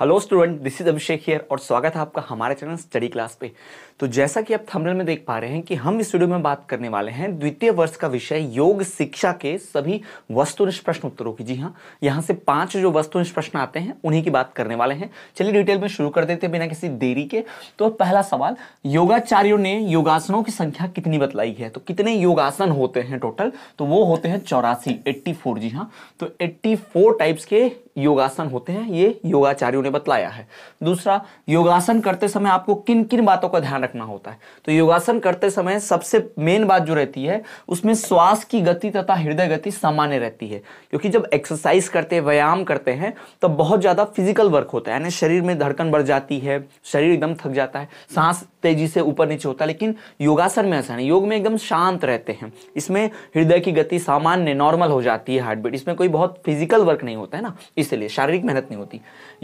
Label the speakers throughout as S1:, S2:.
S1: hello student this is Abhishek here और स्वागत है आपका हमारे चैनल स्टडी क्लास पे तो जैसा कि आप थंबनेल में देख पा रहे हैं कि हम इस वीडियो में बात करने वाले हैं द्वितीय वर्ष का विषय योग शिक्षा के सभी वस्तुनिष्ठ प्रश्न उत्तरों की जी हाँ यहाँ से पांच जो वस्तुनिष्ठ प्रश्न आते हैं उन्हीं की बात करने वाले हैं चलिए डिटेल में शुरू कर देते हैं बिना किसी देरी के तो पहला सवाल योगाचार्यों ने योगासनों की संख्या कितनी बतलाई है तो कितने योगासन होते हैं टोटल तो वो होते हैं चौरासी एट्टी जी हाँ तो एट्टी टाइप्स के योगासन होते हैं ये योगाचार्यों ने बतलाया है दूसरा योगासन करते समय आपको किन किन बातों का ध्यान रखना होता है तो योगासन करते समय सबसे मेन बात जो रहती है उसमें श्वास की गति तथा हृदय गति सामान्य रहती है क्योंकि जब एक्सरसाइज करते हैं व्यायाम करते हैं तो बहुत ज़्यादा फिजिकल वर्क होता है यानी शरीर में धड़कन बढ़ जाती है शरीर एकदम थक जाता है सांस तेजी से ऊपर नीचे होता है लेकिन योगासन में ऐसा नहीं योग में एकदम शांत रहते हैं इसमें हृदय की गति सामान्य नॉर्मल हो जाती है हार्ट बीट इसमें कोई बहुत फिजिकल वर्क नहीं होता है ना इसलिए शारीरिक मेहनत नहीं होती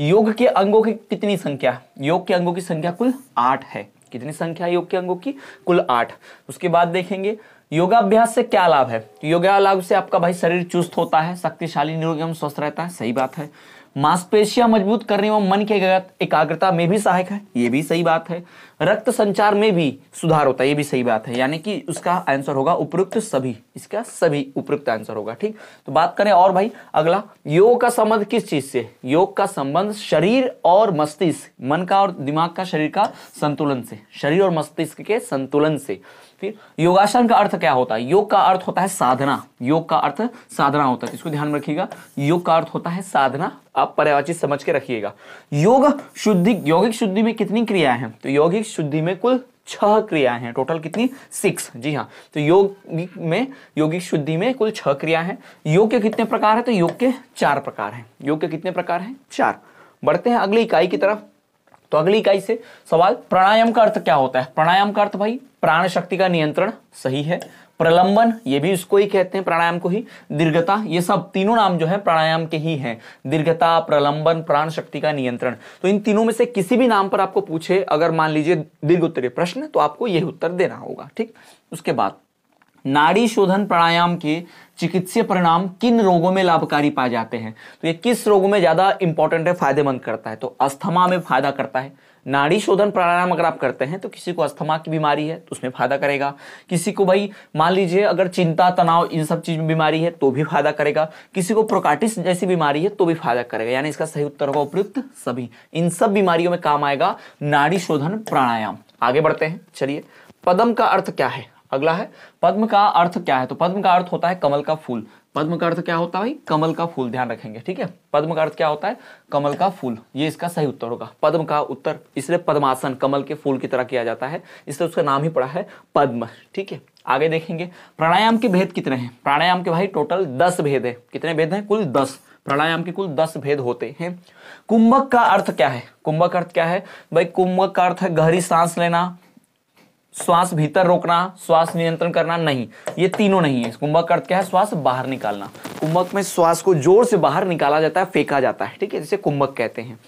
S1: योग के अंगों की कितनी संख्या योग के अंगों की संख्या कुल आठ है कितनी संख्या योग के अंगों की कुल आठ उसके बाद देखेंगे योगाभ्यास से क्या लाभ है योगा लाभ से आपका भाई शरीर चुस्त होता है शक्तिशाली निरोग एवं स्वस्थ रहता है सही बात है मांसपेशियां मजबूत करने एवं मन की एकाग्रता में भी सहायक है ये भी सही बात है रक्त संचार में भी सुधार होता है ये भी सही बात है यानी कि उसका आंसर होगा उपयुक्त सभी इसका सभी उपयुक्त आंसर होगा ठीक तो बात करें और भाई अगला योग का संबंध किस चीज से योग का संबंध शरीर और मस्तिष्क मन का और दिमाग का शरीर का संतुलन से शरीर और मस्तिष्क के संतुलन से फिर योगासन का अर्थ क्या होता है योग का अर्थ होता है साधना योग का अर्थ साधना होता है इसको ध्यान में रखिएगा योग का अर्थ होता है साधना आप पर्यावाचित समझ के रखिएगा योग शुद्धि यौगिक शुद्धि में कितनी क्रियाएं हैं तो यौगिक इस शुद्धि में कुल छह क्रियाएं हैं टोटल कितनी सिक्स जी हाँ तो योग में योगिक शुद्धि में कुल छह क्रिया हैं योग के कितने प्रकार हैं तो योग के चार प्रकार हैं योग के कितने प्रकार हैं चार बढ़ते हैं अगली इकाई की तरफ तो अगली इकाई से सवाल प्राणायाम का अर्थ क्या होता है प्राणायाम का अर्थ भाई प्राण शक्ति का नियंत्रण सही है प्रलंबन ये भी उसको ही कहते हैं प्राणायाम को ही दीर्घता ये सब तीनों नाम जो है प्राणायाम के ही हैं दीर्घता प्रलंबन प्राण शक्ति का नियंत्रण तो इन तीनों में से किसी भी नाम पर आपको पूछे अगर मान लीजिए दीर्घ उत्तरीय प्रश्न तो आपको यह उत्तर देना होगा ठीक उसके बाद नाड़ी शोधन प्राणायाम के चिकित्सीय परिणाम किन रोगों में लाभकारी पाए जाते हैं तो ये किस रोगों में ज़्यादा इंपॉर्टेंट है फायदेमंद करता है तो अस्थमा में फायदा करता है नाड़ी शोधन प्राणायाम अगर आप करते हैं तो किसी को अस्थमा की बीमारी है तो उसमें फायदा करेगा किसी को भाई मान लीजिए अगर चिंता तनाव इन सब चीज में बीमारी है तो भी फायदा करेगा किसी को प्रोकाटिस जैसी बीमारी है तो भी फायदा करेगा यानी इसका सही उत्तर होगा उपयुक्त सभी इन सब बीमारियों में काम आएगा नाड़ी शोधन प्राणायाम आगे बढ़ते हैं चलिए पदम का अर्थ क्या है अगला है पद्म का अर्थ क्या है तो पद्म का अर्थ होता है कमल का फूल पद्म का अर्थ क्या होता है भाई कमल का फूल ध्यान रखेंगे ठीक है पद्म का अर्थ क्या होता है कमल का फूल ये इसका सही उत्तर होगा पद्म का उत्तर इसलिए पद्मासन कमल के फूल की तरह किया जाता है इसलिए उसका नाम ही पड़ा है पद्म ठीक है आगे देखेंगे प्राणायाम के भेद कितने हैं प्राणायाम के भाई टोटल दस भेद है कितने भेद हैं कुल दस प्राणायाम के कुल दस भेद होते हैं कुंभक का अर्थ क्या है कुंभक अर्थ क्या है भाई कुंभक का अर्थ है गहरी सांस लेना श्वास भीतर रोकना श्वास नियंत्रण करना नहीं ये तीनों नहीं है कुंभक अर्थ क्या है श्वास बाहर निकालना कुंभक में श्वास को जोर से बाहर निकाला जाता है फेंका जाता है ठीक है जिसे कुंभक कहते हैं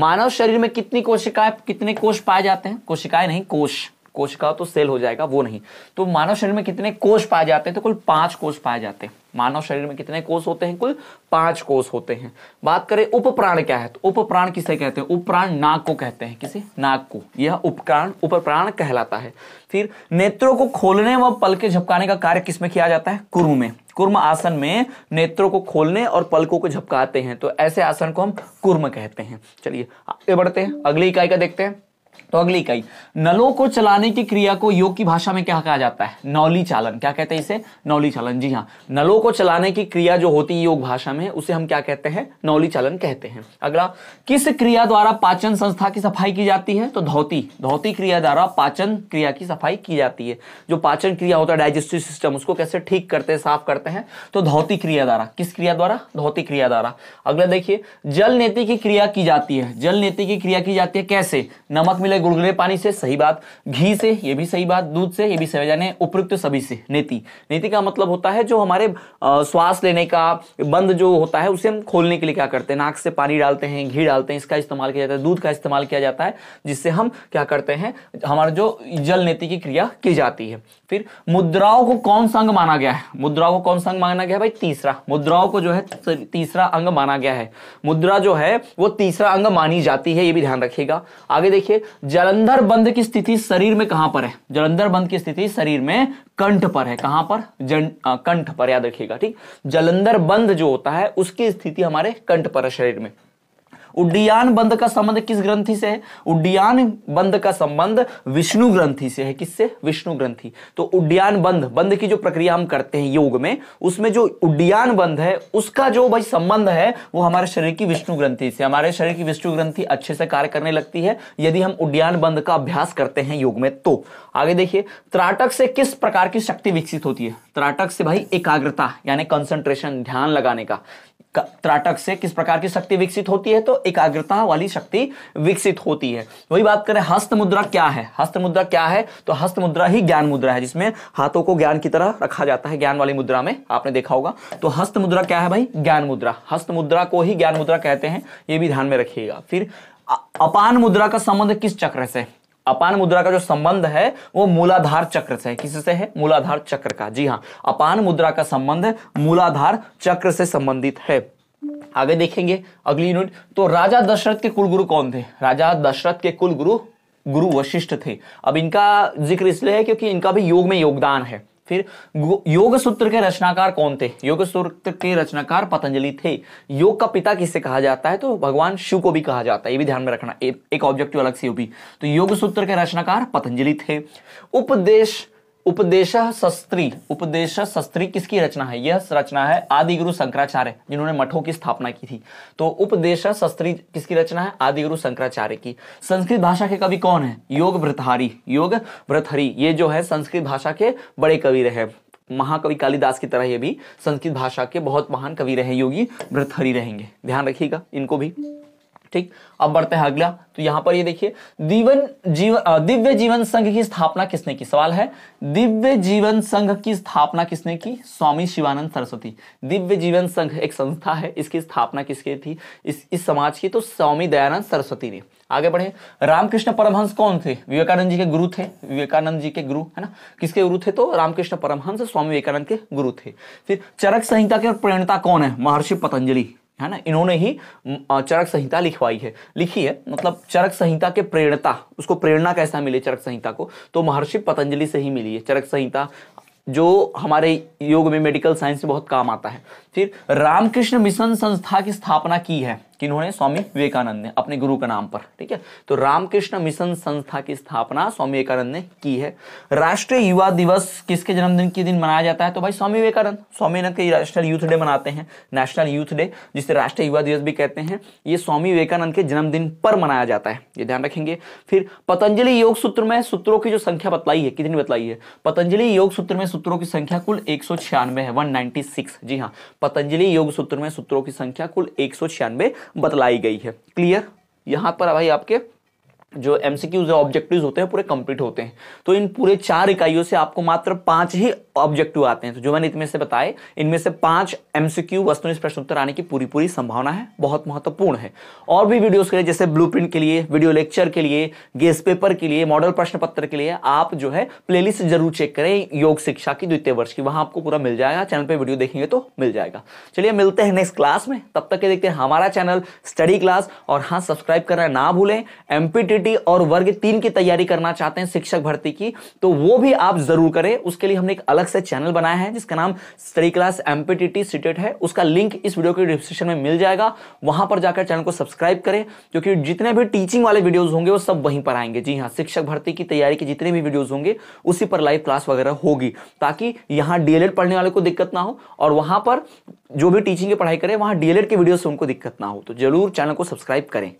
S1: मानव शरीर में कितनी कोशिकाएं कितने कोष पाए जाते हैं कोशिकाएं नहीं कोश कोशिका तो सेल हो जाएगा वो नहीं तो मानव शरीर में कितने कोष पाए जाते हैं तो कुल पांच कोष पाए जाते हैं मानव शरीर में कितने कोष होते हैं कुल पांच कोष होते हैं बात करें उपप्राण क्या है तो उपप्राण किसे कहते हैं उपप्राण नाक को कहते हैं किसे नाक को यह उपप्राण उपप्राण कहलाता है फिर नेत्रों को खोलने व पलके झपकाने का कार्य किसमें किया जाता है कुरु में कुर्म आसन में नेत्रों को खोलने और पलकों को झपकाते हैं तो ऐसे आसन को हम कुर्म कहते हैं चलिए आगे बढ़ते हैं अगली इकाई का देखते हैं तो अगली कई नलों को चलाने की क्रिया को योग की भाषा में क्या कहा जाता है नौली चालन क्या कहते हैं इसे नौली चालन जी हाँ नलों को चलाने की क्रिया जो होती है योग भाषा में उसे हम क्या कहते हैं नौली चालन कहते हैं अगला किस क्रिया द्वारा पाचन संस्था की सफाई की जाती है तो धौती धौती क्रिया द्वारा पाचन क्रिया की सफाई की जाती है जो पाचन क्रिया होता है डाइजेस्टिव सिस्टम उसको कैसे ठीक करते हैं साफ करते हैं तो धौती क्रिया द्वारा किस क्रिया द्वारा धौती क्रिया द्वारा अगला देखिए जल नेति की क्रिया की जाती है जल नेति की क्रिया की जाती है कैसे नमक मिले गुड़गुड़े पानी से सही बात घी से ये भी सही बात दूध से ये भी सही जाने उपयुक्त सभी से नीति नीति का मतलब होता है जो हमारे श्वास लेने का बंद जो होता है उसे हम खोलने के लिए क्या करते हैं नाक से पानी डालते हैं घी डालते हैं इसका इस्तेमाल किया जाता है दूध का इस्तेमाल किया जाता है जिससे हम क्या करते हैं हमारा जो जल नीति की क्रिया की जाती है फिर मुद्राओं को कौन सा अंग माना गया है मुद्राओं को कौन सा अंग माना गया है भाई तीसरा मुद्राओं को जो है तीसरा अंग माना गया है मुद्रा जो है वो तीसरा अंग मानी जाती है ये भी ध्यान रखिएगा आगे देखिए जलंधर बंद की स्थिति शरीर में कहां पर है जलंधर बंद की स्थिति शरीर में कंठ पर है कहां पर जन कंठ पर याद रखिएगा ठीक जलंधर बंद जो होता है उसकी स्थिति हमारे कंठ पर है शरीर में उड्डयन बंद का संबंध किस ग्रंथि से है उड्डयन बंद का संबंध विष्णु ग्रंथि से है किससे विष्णु ग्रंथि तो उड्डयन बंद बंद की जो प्रक्रिया हम करते हैं योग में उसमें जो उड्डयन बंद है उसका जो भाई संबंध है वो हमारे शरीर की विष्णु ग्रंथि से हमारे शरीर की विष्णु ग्रंथि अच्छे से कार्य करने लगती है यदि हम उड्डयन बंद का अभ्यास करते हैं योग में तो आगे देखिए त्राटक से किस प्रकार की शक्ति विकसित होती है त्राटक से भाई एकाग्रता यानी कंसंट्रेशन ध्यान लगाने का त्राटक से किस प्रकार की शक्ति विकसित होती है तो एकाग्रता वाली शक्ति विकसित होती है वही बात करें हस्त मुद्रा क्या है हस्त मुद्रा क्या है तो हस्त मुद्रा ही ज्ञान मुद्रा है जिसमें हाथों को ज्ञान की तरह रखा जाता है ज्ञान वाली मुद्रा में आपने देखा होगा तो हस्त मुद्रा क्या है भाई ज्ञान मुद्रा हस्त मुद्रा को ही ज्ञान मुद्रा कहते हैं ये भी ध्यान में रखिएगा फिर अपान मुद्रा का संबंध किस चक्र से अपान मुद्रा का जो संबंध है वो मूलाधार चक्र से है किससे है मूलाधार चक्र का जी हाँ अपान मुद्रा का संबंध मूलाधार चक्र से संबंधित है आगे देखेंगे अगली यूनिट तो राजा दशरथ के कुलगुरु कौन थे राजा दशरथ के कुलगुरु गुरु वशिष्ठ थे अब इनका जिक्र इसलिए है क्योंकि इनका भी योग में योगदान है फिर योग सूत्र के रचनाकार कौन थे योग सूत्र के रचनाकार पतंजलि थे योग का पिता किससे कहा जाता है तो भगवान शिव को भी कहा जाता है ये भी ध्यान में रखना ए, एक ऑब्जेक्टिव अलग से होगी तो योग सूत्र के रचनाकार पतंजलि थे उपदेश उपदेश शस्त्री उपदेश शस्त्री किसकी रचना है यह रचना है आदि गुरु शंकराचार्य जिन्होंने मठों की स्थापना की थी तो उपदेश शस्त्री किसकी रचना है आदि गुरु शंकराचार्य की संस्कृत भाषा के कवि कौन है योग भ्रतहारी योग भ्रतहरी ये जो है संस्कृत भाषा के बड़े कवि रहे महाकवि कालिदास की तरह ये भी संस्कृत भाषा के बहुत महान कवि रहे योगी भ्रतहरी रहेंगे ध्यान रखिएगा इनको भी ठीक अब बढ़ते हैं अगला तो यहां पर ये देखिए दीवन जीवन दिव्य जीवन संघ की स्थापना किसने की सवाल है दिव्य जीवन संघ की स्थापना किसने की स्वामी शिवानंद सरस्वती दिव्य जीवन संघ एक संस्था है इसकी स्थापना किसके थी इस इस समाज की तो स्वामी दयानंद सरस्वती ने आगे बढ़े रामकृष्ण परमहंस कौन थे विवेकानंद जी के गुरु थे विवेकानंद जी के गुरु है ना किसके गुरु थे तो रामकृष्ण परमहंस स्वामी विवेकानंद के गुरु थे फिर चरक संहिता के प्रेरणता कौन है महर्षि पतंजलि है ना इन्होंने ही चरक संहिता लिखवाई है लिखी है मतलब चरक संहिता के प्रेरणता उसको प्रेरणा कैसा मिले चरक संहिता को तो महर्षि पतंजलि से ही मिली है चरक संहिता जो हमारे योग में मेडिकल साइंस में बहुत काम आता है फिर रामकृष्ण मिशन संस्था की स्थापना की है किन्होंने स्वामी विवेकानंद ने अपने गुरु के नाम पर ठीक है तो रामकृष्ण मिशन संस्था की स्थापना स्वामी विवेकानंद ने की है राष्ट्रीय युवा दिवस किसके जन्मदिन के दिन मनाया जाता है तो भाई स्वामी विवेकानंद स्वामी विवेकानंद के नेशनल यूथ डे मनाते हैं नेशनल यूथ डे जिसे राष्ट्रीय युवा दिवस भी कहते हैं ये स्वामी विवेकानंद के जन्मदिन पर मनाया जाता है ये ध्यान रखेंगे फिर पतंजलि योग सूत्र में सूत्रों की जो संख्या बतलाई है कितनी बतलाई है पतंजलि योग सूत्र में सूत्रों की संख्या कुल एक है वन जी हाँ पतंजलि योग सूत्र में सूत्रों की संख्या कुल एक बतलाई गई है क्लियर यहां पर भाई आपके जो एमसीक्यूज है ऑब्जेक्टिव्स होते हैं पूरे कंप्लीट होते हैं तो इन पूरे चार इकाइयों से आपको मात्र पांच ही ऑब्जेक्टिव आते हैं तो जो मैंने इतने से बताए इनमें से पांच एमसीक्यू वस्तु प्रश्न उत्तर आने की पूरी पूरी संभावना है बहुत महत्वपूर्ण है और भी वीडियोस के लिए जैसे ब्लू के लिए वीडियो लेक्चर के लिए गेस पेपर के लिए मॉडल प्रश्न पत्र के लिए आप जो है प्ले जरूर चेक करें योग शिक्षा की द्वितीय वर्ष की वहां आपको पूरा मिल जाएगा चैनल पर वीडियो देखेंगे तो मिल जाएगा चलिए मिलते हैं नेक्स्ट क्लास में तब तक के देखते हैं हमारा चैनल स्टडी क्लास और हाँ सब्सक्राइब करना ना भूलें एमपीटीटी और वर्ग तीन की तैयारी करना चाहते हैं शिक्षक भर्ती की तो वो भी आप जरूर करें उसके लिए हमने एक अलग अलग से चैनल बनाया है जिसका नाम स्टडी क्लास एम्पीटीटी सीटेट है उसका लिंक इस वीडियो के डिस्क्रिप्शन में मिल जाएगा वहां पर जाकर चैनल को सब्सक्राइब करें क्योंकि जितने भी टीचिंग वाले वीडियोज होंगे वो सब वहीं पर आएंगे जी हाँ शिक्षक भर्ती की तैयारी के जितने भी वीडियोज होंगे उसी पर लाइव क्लास वगैरह होगी ताकि यहाँ डीएलएड पढ़ने वाले को दिक्कत ना हो और वहां पर जो भी टीचिंग की पढ़ाई करें वहाँ डीएलएड के वीडियो से उनको दिक्कत ना हो तो जरूर चैनल को सब्सक्राइब करें